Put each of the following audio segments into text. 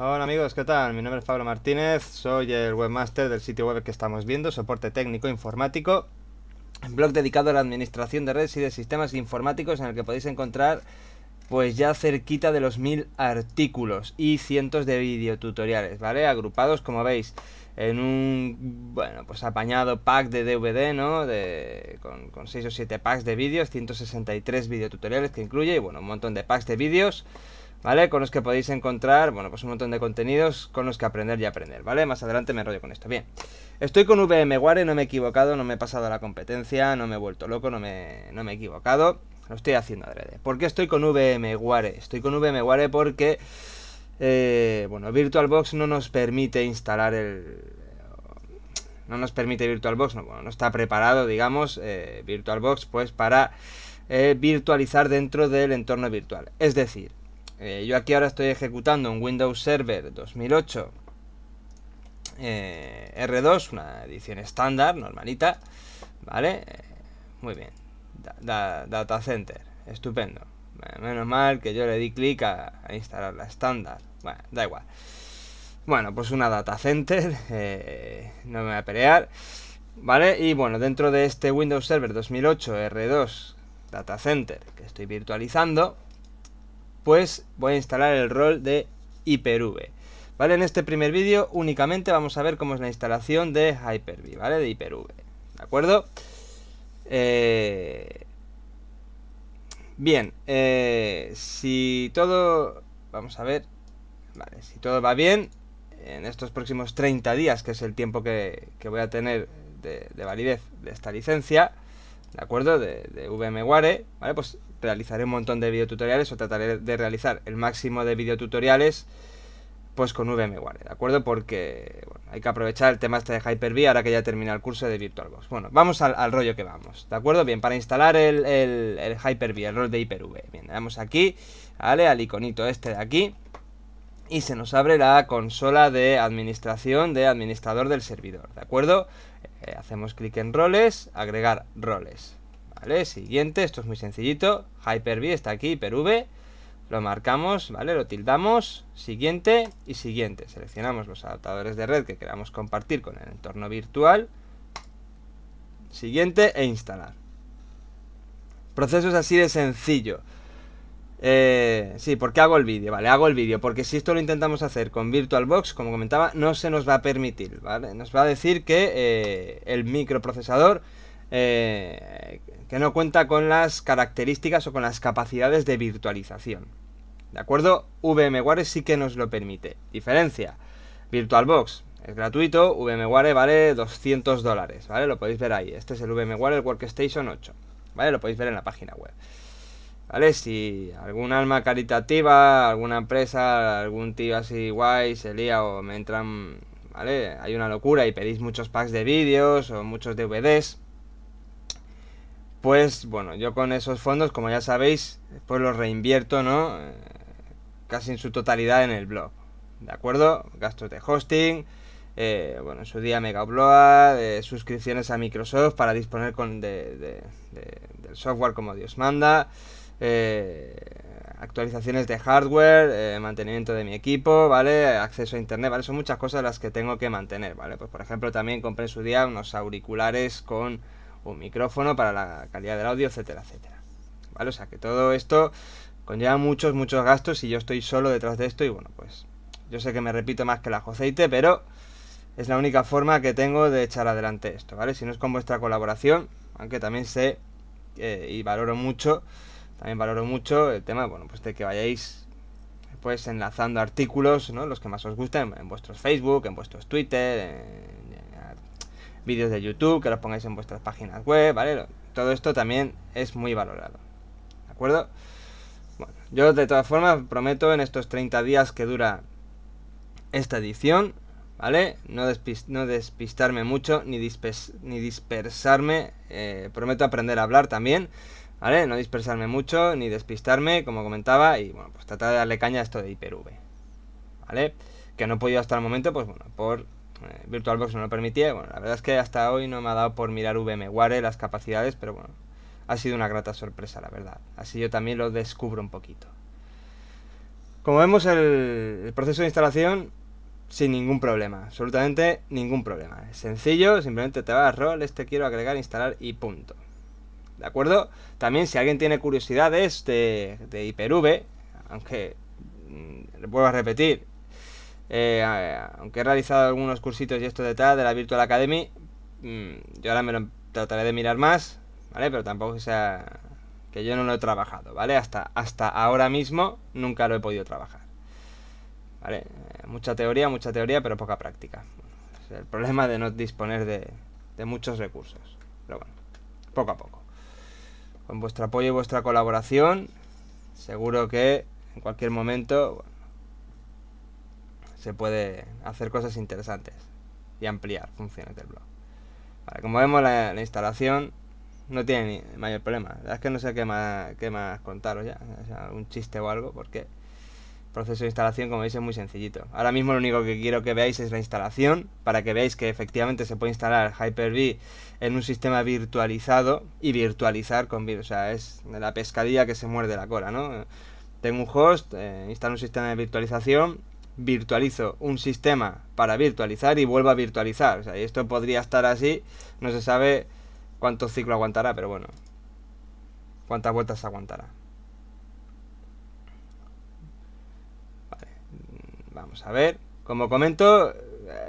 Hola amigos, ¿qué tal? Mi nombre es Pablo Martínez, soy el webmaster del sitio web que estamos viendo, soporte técnico informático, blog dedicado a la administración de redes y de sistemas informáticos en el que podéis encontrar pues ya cerquita de los mil artículos y cientos de videotutoriales, ¿vale? Agrupados, como veis, en un, bueno, pues apañado pack de DVD, ¿no? De, con, seis 6 o 7 packs de vídeos, 163 videotutoriales que incluye, y bueno, un montón de packs de vídeos ¿vale? Con los que podéis encontrar, bueno, pues un montón de contenidos con los que aprender y aprender, ¿vale? Más adelante me enrollo con esto. Bien, estoy con VMware, no me he equivocado, no me he pasado a la competencia, no me he vuelto loco, no me, no me he equivocado, lo estoy haciendo adrede. ¿Por qué estoy con VMware? Estoy con VMware porque, eh, bueno, VirtualBox no nos permite instalar el... No nos permite VirtualBox, no, bueno, no está preparado, digamos, eh, VirtualBox, pues para eh, virtualizar dentro del entorno virtual. Es decir, eh, yo aquí ahora estoy ejecutando un Windows Server 2008 eh, R2, una edición estándar, normalita, ¿vale? Eh, muy bien, Data Center, estupendo. Menos mal que yo le di clic a, instalar la estándar. Bueno, da igual. Bueno, pues una data center, no me voy a pelear, ¿vale? Y bueno, dentro de este Windows Server 2008 R2 Data Center que estoy virtualizando, pues voy a instalar el rol de Hyper-V. ¿Vale? En este primer vídeo únicamente vamos a ver cómo es la instalación de Hyper-V, ¿vale? De Hyper-V, ¿de acuerdo? Eh, bien, eh, si todo... Vamos a ver... si todo va bien, en estos próximos 30 días, que es el tiempo que, voy a tener de validez de esta licencia, ¿de acuerdo? De, de VMware, ¿vale? Pues realizaré un montón de videotutoriales o trataré de realizar el máximo de videotutoriales pues con VMware, ¿de acuerdo? Porque hay que aprovechar el tema este de Hyper-V ahora que ya termina el curso de VirtualBox. Bueno, vamos al, rollo que vamos, ¿de acuerdo? Bien, para instalar el, el, el Hyper-V, el rol de Hyper-V, bien, le damos aquí, ¿vale? Al iconito este de aquí y se nos abre la consola de administración de administrador del servidor, ¿de acuerdo? Eh, hacemos clic en roles, agregar roles. ¿Vale? Siguiente, esto es muy sencillito. Hyper-V está aquí, Hyper-V. Lo marcamos, ¿vale? Lo tildamos, siguiente y siguiente. Seleccionamos los adaptadores de red que queramos compartir con el entorno virtual. Siguiente e instalar. proceso es así de sencillo. Eh, sí, porque hago el vídeo? Vale, hago el vídeo, porque si esto lo intentamos hacer con VirtualBox, como comentaba, no se nos va a permitir, ¿vale? Nos va a decir que eh, el microprocesador eh, que no cuenta con las características o con las capacidades de virtualización. ¿De acuerdo? VMware sí que nos lo permite. Diferencia. VirtualBox es gratuito, VMware vale 200 dólares, ¿vale? Lo podéis ver ahí. Este es el VMware, el Workstation 8, ¿vale? Lo podéis ver en la página web. ¿Vale? Si algún alma caritativa, alguna empresa, algún tío así guay se lía o me entran, ¿vale? Hay una locura y pedís muchos packs de vídeos o muchos DVDs. Pues bueno, yo con esos fondos, como ya sabéis, pues los reinvierto, ¿no? Eh, casi en su totalidad en el blog. ¿De acuerdo? Gastos de hosting, eh, bueno, en su día Mega blog eh, suscripciones a Microsoft para disponer con de, del software como Dios manda. Eh, actualizaciones de hardware, eh, mantenimiento de mi equipo, ¿vale? Acceso a internet, ¿vale? Son muchas cosas las que tengo que mantener, ¿vale? Pues por ejemplo también compré en su día unos auriculares con un micrófono para la calidad del audio, etcétera, etcétera. ¿Vale? O sea que todo esto conlleva muchos, muchos gastos y yo estoy solo detrás de esto y bueno, pues yo sé que me repito más que la ajo pero es la única forma que tengo de echar adelante esto, ¿vale? Si no es con vuestra colaboración, aunque también sé eh, y valoro mucho también valoro mucho el tema, bueno, pues de que vayáis pues enlazando artículos, ¿no? Los que más os gusten en vuestros Facebook, en vuestros Twitter, en, vídeos de YouTube, que los pongáis en vuestras páginas web, ¿vale? Todo esto también es muy valorado. ¿De acuerdo? Bueno, yo de todas formas prometo en estos 30 días que dura esta edición, ¿vale? No, despistarme mucho ni, ni dispersarme. Eh, prometo aprender a hablar también. ¿Vale? No dispersarme mucho ni despistarme, como comentaba, y bueno, pues tratar de darle caña a esto de V ¿Vale? Que no he podido hasta el momento, pues bueno, por eh, VirtualBox no lo permitía. Bueno, la verdad es que hasta hoy no me ha dado por mirar VMware las capacidades, pero bueno, ha sido una grata sorpresa, la verdad. Así yo también lo descubro un poquito. Como vemos, el, proceso de instalación sin ningún problema, absolutamente ningún problema. Es sencillo, simplemente te vas a rol, este quiero agregar, instalar y punto. ¿de acuerdo? También si alguien tiene curiosidades de, de Hyper-V, aunque, mm, vuelvo a repetir, eh, aunque he realizado algunos cursitos y esto de tal de la Virtual Academy, mm, yo ahora me lo trataré de mirar más, ¿vale? Pero tampoco que sea que yo no lo he trabajado, ¿vale? Hasta, hasta ahora mismo nunca lo he podido trabajar, ¿vale? Eh, mucha teoría, mucha teoría, pero poca práctica. el problema de no disponer de, de muchos recursos, pero bueno, poco a poco con vuestro apoyo y vuestra colaboración, seguro que en cualquier momento se puede hacer cosas interesantes y ampliar funciones del blog. como vemos, la, instalación no tiene mayor problema. La verdad es que no sé qué más, más contaros ya, un chiste o algo, porque proceso de instalación, como veis, es muy sencillito. Ahora mismo lo único que quiero que veáis es la instalación, para que veáis que efectivamente se puede instalar Hyper-V en un sistema virtualizado y virtualizar con virus. O sea, es la pescadilla que se muerde la cola, ¿no? Tengo un host, eh, instalo un sistema de virtualización, virtualizo un sistema para virtualizar y vuelvo a virtualizar. O sea, y esto podría estar así, no se sabe cuánto ciclo aguantará, pero bueno, cuántas vueltas aguantará. Vamos a ver. Como comento,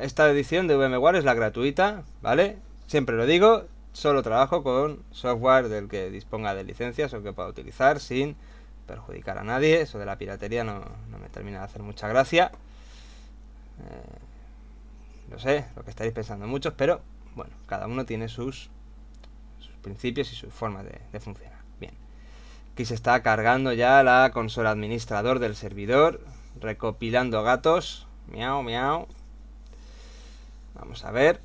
esta edición de VMware es la gratuita, ¿vale? Siempre lo digo, solo trabajo con software del que disponga de licencias o que pueda utilizar sin perjudicar a nadie. Eso de la piratería no, me termina de hacer mucha gracia. no eh, sé, lo que estaréis pensando muchos, pero bueno, cada uno tiene sus, sus principios y sus formas de funcionar. Bien, aquí se está cargando ya la consola administrador del servidor recopilando gatos. Miau, miau. Vamos a ver.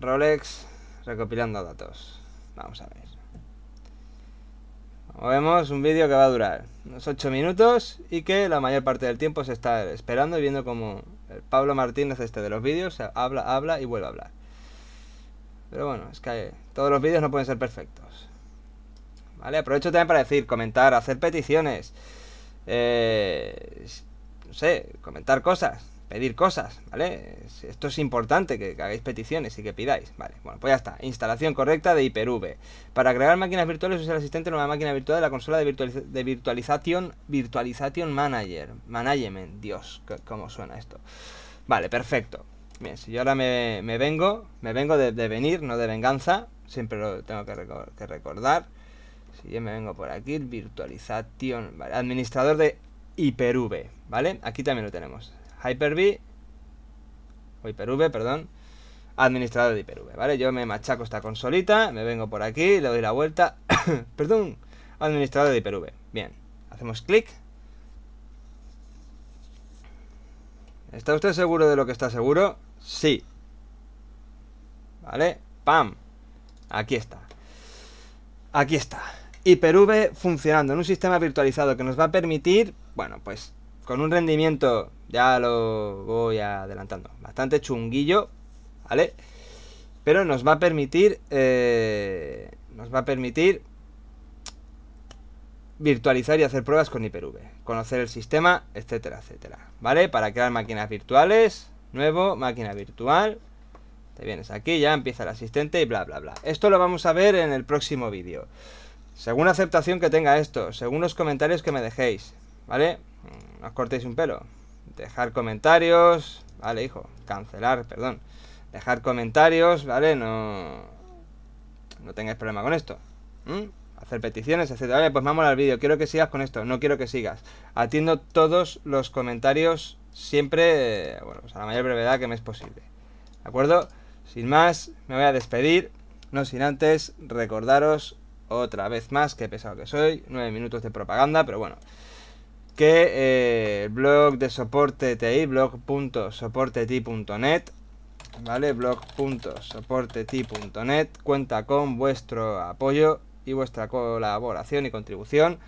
Rolex recopilando datos. Vamos a ver. Como vemos, un vídeo que va a durar unos 8 minutos y que la mayor parte del tiempo se está esperando y viendo como el Pablo Martínez este de los vídeos habla, habla y vuelve a hablar. Pero bueno, es que todos los vídeos no pueden ser perfectos. Vale, aprovecho también para decir, comentar, hacer peticiones eh, no sé, comentar cosas, pedir cosas, ¿vale? Esto es importante, que, hagáis peticiones y que pidáis, ¿vale? Bueno, pues ya está. Instalación correcta de Hyper-V. Para agregar máquinas virtuales, usa el asistente de nueva máquina virtual de la consola de, virtualización virtualization, Manager. Management, Dios, cómo suena esto. Vale, perfecto. Bien, si yo ahora me, vengo, me vengo de, venir, no de venganza, siempre lo tengo que recordar. Si yo me vengo por aquí, virtualización, administrador de Hyper-V, ¿vale? Aquí también lo tenemos. Hyper-V, o Hyper-V, perdón, administrador de Hyper-V, ¿vale? Yo me machaco esta consolita, me vengo por aquí, le doy la vuelta, perdón, administrador de Hyper-V. Bien, hacemos clic. ¿Está usted seguro de lo que está seguro? Sí. ¿Vale? ¡Pam! Aquí está. Aquí está. Hyper-V funcionando en un sistema virtualizado que nos va a permitir, bueno, pues con un rendimiento, ya lo voy adelantando, bastante chunguillo, ¿vale? Pero nos va a permitir, eh, nos va a permitir virtualizar y hacer pruebas con hyper conocer el sistema, etcétera, etcétera, ¿vale? Para crear máquinas virtuales, nuevo, máquina virtual, te vienes aquí, ya empieza el asistente y bla, bla, bla. Esto lo vamos a ver en el próximo vídeo. Según la aceptación que tenga esto, según los comentarios que me dejéis, ¿vale? Mm, no os cortéis un pelo. Dejar comentarios, ¿vale, hijo? Cancelar, perdón. Dejar comentarios, ¿vale? No, no tengáis problema con esto. hacer peticiones, etc. Vale, pues vamos al vídeo, quiero que sigas con esto, no quiero que sigas. Atiendo todos los comentarios siempre, bueno, pues a la mayor brevedad que me es posible. ¿De acuerdo? Sin más, me voy a despedir, no sin antes recordaros otra vez más, qué pesado que soy, Nueve minutos de propaganda, pero bueno. Que el eh, blog de soporte TI, blog.soporteti.net, ¿vale? blog.soporteti.net cuenta con vuestro apoyo y vuestra colaboración y contribución,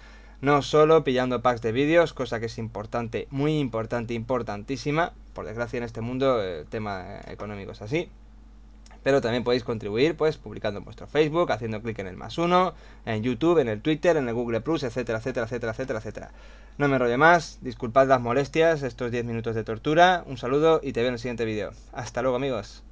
no solo pillando packs de vídeos, cosa que es importante, muy importante, importantísima, por desgracia en este mundo el tema económico es así, pero también podéis contribuir pues publicando en vuestro Facebook, haciendo clic en el más uno, en YouTube, en el Twitter, en el Google Plus, etcétera, etcétera, etcétera, etcétera, etcétera. No me enrollo más, disculpad las molestias, estos 10 minutos de tortura, un saludo y te veo en el siguiente vídeo. Hasta luego amigos.